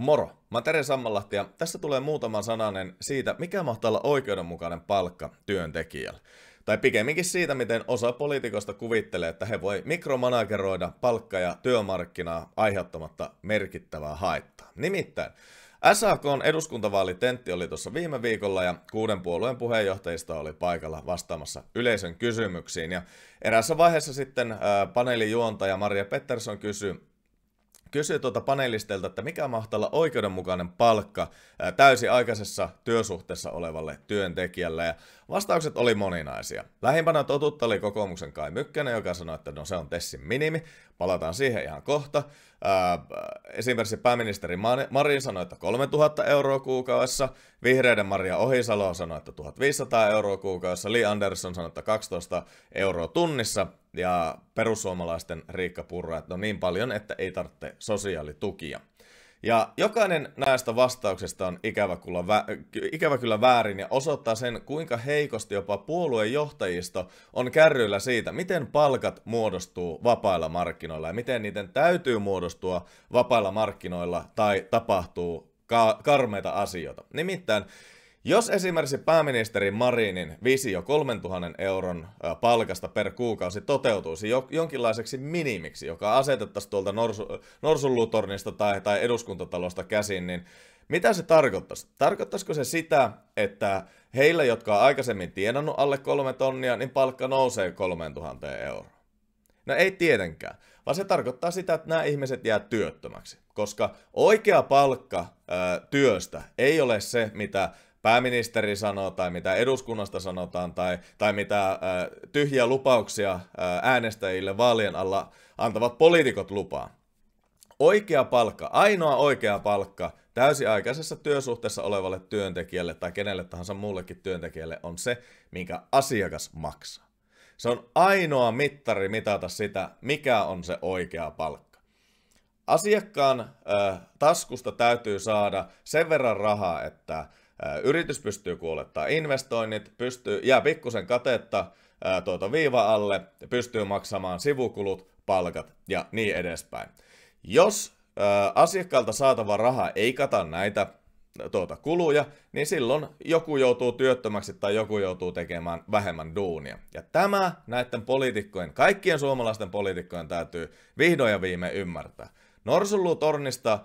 Moro, mä oon Tere Sammalahti ja tässä tulee muutama sananen siitä, mikä mahtaa olla oikeudenmukainen palkka työntekijälle. Tai pikemminkin siitä, miten osa poliitikosta kuvittelee, että he voi mikromanageroida palkka- ja työmarkkinaa aiheuttamatta merkittävää haittaa. Nimittäin SAK on eduskuntavaalitentti oli tuossa viime viikolla ja kuuden puolueen puheenjohtajista oli paikalla vastaamassa yleisön kysymyksiin. Ja eräässä vaiheessa sitten ää, paneelijuontaja Maria Pettersson kysyi kysyi tuota paneelisteilta, että mikä mahtaa olla oikeudenmukainen palkka aikaisessa työsuhteessa olevalle työntekijälle. Ja vastaukset oli moninaisia. Lähimpänä totutta oli kokoomuksen Kai Mykkänen, joka sanoi, että no se on Tessin minimi. Palataan siihen ihan kohta. Esimerkiksi pääministeri Marin sanoi, että 3000 euroa kuukaudessa. Vihreiden Maria Ohisalo sanoi, että 1500 euroa kuukaudessa. Li Andersson sanoi, että 12 euroa tunnissa ja perussuomalaisten Riikka Purra, että on no niin paljon, että ei tarvitse sosiaalitukia. Ja jokainen näistä vastauksista on ikävä kyllä, vä- ikävä kyllä väärin ja osoittaa sen, kuinka heikosti jopa puoluejohtajisto on kärryillä siitä, miten palkat muodostuu vapailla markkinoilla ja miten niiden täytyy muodostua vapailla markkinoilla tai tapahtuu ka- karmeita asioita. Nimittäin jos esimerkiksi pääministeri Marinin visio 3000 euron palkasta per kuukausi toteutuisi jonkinlaiseksi minimiksi, joka asetettaisiin tuolta Norsulutornista tai, tai eduskuntatalosta käsin, niin mitä se tarkoittaisi? Tarkoittaisiko se sitä, että heillä, jotka on aikaisemmin tienannut alle kolme tonnia, niin palkka nousee 3000 euroa? No ei tietenkään, vaan se tarkoittaa sitä, että nämä ihmiset jää työttömäksi, koska oikea palkka ää, työstä ei ole se, mitä pääministeri sanoo tai mitä eduskunnasta sanotaan tai, tai mitä äh, tyhjiä lupauksia äh, äänestäjille vaalien alla antavat poliitikot lupaa. Oikea palkka, ainoa oikea palkka täysiaikaisessa työsuhteessa olevalle työntekijälle tai kenelle tahansa muullekin työntekijälle on se, minkä asiakas maksaa. Se on ainoa mittari mitata sitä, mikä on se oikea palkka. Asiakkaan ö, äh, taskusta täytyy saada sen verran rahaa, että Yritys pystyy kuolettaa investoinnit, pystyy, jää pikkusen katetta tuota viiva alle, pystyy maksamaan sivukulut, palkat ja niin edespäin. Jos asiakkaalta saatava raha ei kata näitä tuota, kuluja, niin silloin joku joutuu työttömäksi tai joku joutuu tekemään vähemmän duunia. Ja tämä näiden poliitikkojen, kaikkien suomalaisten poliitikkojen täytyy vihdoin ja viime ymmärtää. Norsulutornista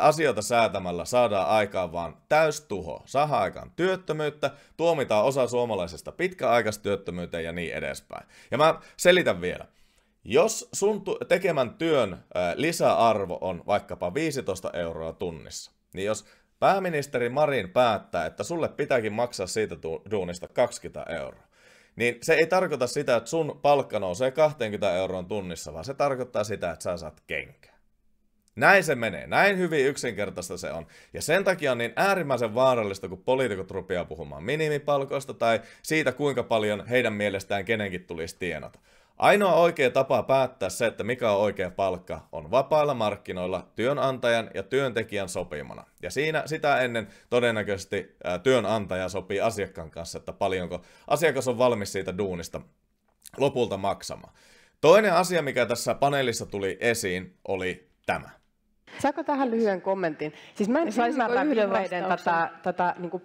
asioita säätämällä saadaan aikaan vaan täystuho. saa aikaan työttömyyttä, tuomitaan osa suomalaisesta pitkäaikaistyöttömyyteen ja niin edespäin. Ja mä selitän vielä. Jos sun tekemän työn lisäarvo on vaikkapa 15 euroa tunnissa, niin jos pääministeri Marin päättää, että sulle pitääkin maksaa siitä duunista 20 euroa, niin se ei tarkoita sitä, että sun palkka nousee 20 euroon tunnissa, vaan se tarkoittaa sitä, että sä saat kenkää. Näin se menee. Näin hyvin yksinkertaista se on. Ja sen takia on niin äärimmäisen vaarallista, kun poliitikot rupeaa puhumaan minimipalkoista tai siitä, kuinka paljon heidän mielestään kenenkin tulisi tienata. Ainoa oikea tapa päättää se, että mikä on oikea palkka, on vapailla markkinoilla työnantajan ja työntekijän sopimana. Ja siinä sitä ennen todennäköisesti työnantaja sopii asiakkaan kanssa, että paljonko asiakas on valmis siitä duunista lopulta maksamaan. Toinen asia, mikä tässä paneelissa tuli esiin, oli tämä. Saako tähän lyhyen kommentin? Siis mä en siis ymmärrä vihreiden tätä, tätä niin kuin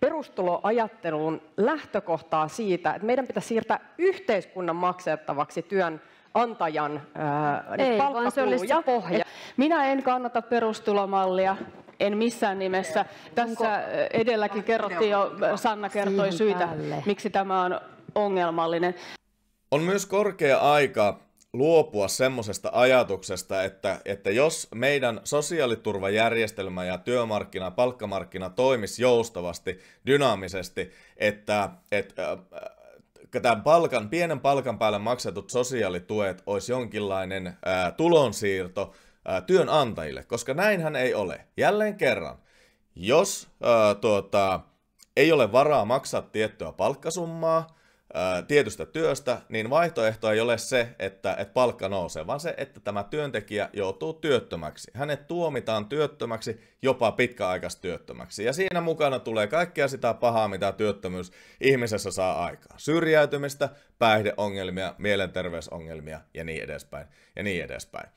perustuloajattelun lähtökohtaa siitä, että meidän pitää siirtää yhteiskunnan maksettavaksi työn antajan ää, Ei, se olisi pohja. Minä en kannata perustulomallia, en missään nimessä. Tässä edelläkin kerrottiin jo, äh, Sanna kertoi syitä, miksi tämä on ongelmallinen. On myös korkea aika luopua semmoisesta ajatuksesta, että, että jos meidän sosiaaliturvajärjestelmä ja työmarkkina, palkkamarkkina toimis joustavasti, dynaamisesti, että, äh, äh, että tämän palkan, pienen palkan päälle maksetut sosiaalituet olisi jonkinlainen äh, tulonsiirto äh, työnantajille, koska näinhän ei ole. Jälleen kerran, jos äh, tuota, ei ole varaa maksaa tiettyä palkkasummaa, tietystä työstä, niin vaihtoehto ei ole se, että, että palkka nousee, vaan se, että tämä työntekijä joutuu työttömäksi. Hänet tuomitaan työttömäksi, jopa pitkäaikaistyöttömäksi. Ja siinä mukana tulee kaikkea sitä pahaa, mitä työttömyys ihmisessä saa aikaan. Syrjäytymistä, päihdeongelmia, mielenterveysongelmia ja niin edespäin. Ja niin edespäin.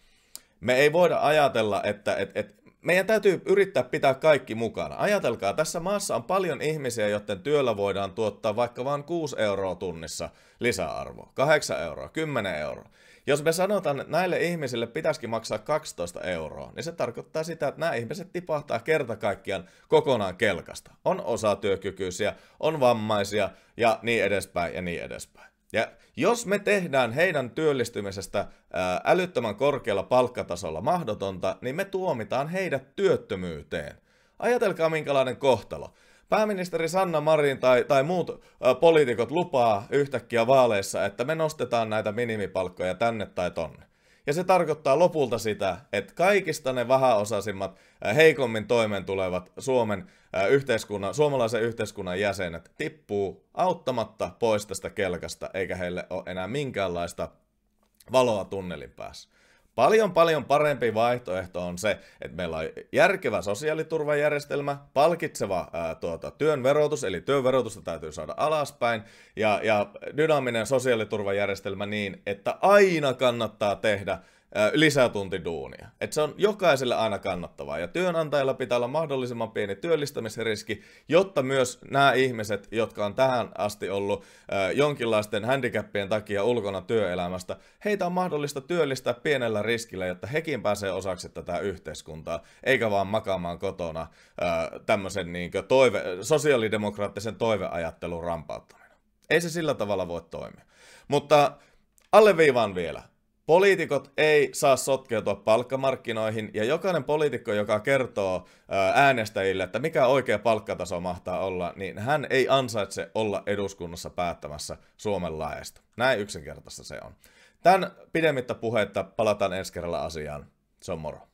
Me ei voida ajatella, että että että meidän täytyy yrittää pitää kaikki mukana. Ajatelkaa, tässä maassa on paljon ihmisiä, joiden työllä voidaan tuottaa vaikka vain 6 euroa tunnissa lisäarvoa. 8 euroa, 10 euroa. Jos me sanotaan, että näille ihmisille pitäisikin maksaa 12 euroa, niin se tarkoittaa sitä, että nämä ihmiset tipahtaa kerta kaikkiaan kokonaan kelkasta. On osa työkykyisiä, on vammaisia ja niin edespäin ja niin edespäin. Ja jos me tehdään heidän työllistymisestä älyttömän korkealla palkkatasolla mahdotonta, niin me tuomitaan heidät työttömyyteen. Ajatelkaa minkälainen kohtalo. Pääministeri Sanna Marin tai, tai muut poliitikot lupaa yhtäkkiä vaaleissa, että me nostetaan näitä minimipalkkoja tänne tai tonne. Ja se tarkoittaa lopulta sitä, että kaikista ne vähäosaisimmat, heikommin toimeen tulevat Suomen yhteiskunnan, suomalaisen yhteiskunnan jäsenet tippuu auttamatta pois tästä kelkasta, eikä heille ole enää minkäänlaista valoa tunnelin päässä. Paljon paljon parempi vaihtoehto on se, että meillä on järkevä sosiaaliturvajärjestelmä, palkitseva ää, tuota, työn verotus, eli työn verotusta täytyy saada alaspäin, ja, ja dynaaminen sosiaaliturvajärjestelmä niin, että aina kannattaa tehdä lisätunti duunia. Et se on jokaiselle aina kannattavaa. Ja työnantajalla pitää olla mahdollisimman pieni työllistämisriski, jotta myös nämä ihmiset, jotka on tähän asti ollut jonkinlaisten handicappien takia ulkona työelämästä, heitä on mahdollista työllistää pienellä riskillä, jotta hekin pääsee osaksi tätä yhteiskuntaa, eikä vaan makaamaan kotona tämmöisen niin toive, sosiaalidemokraattisen toiveajattelun rampauttaminen. Ei se sillä tavalla voi toimia. Mutta alleviivaan vielä Poliitikot ei saa sotkeutua palkkamarkkinoihin ja jokainen poliitikko, joka kertoo äänestäjille, että mikä oikea palkkataso mahtaa olla, niin hän ei ansaitse olla eduskunnassa päättämässä Suomen laajasta. Näin yksinkertaista se on. Tämän pidemmittä puhetta palataan ensi kerralla asiaan. Se on moro.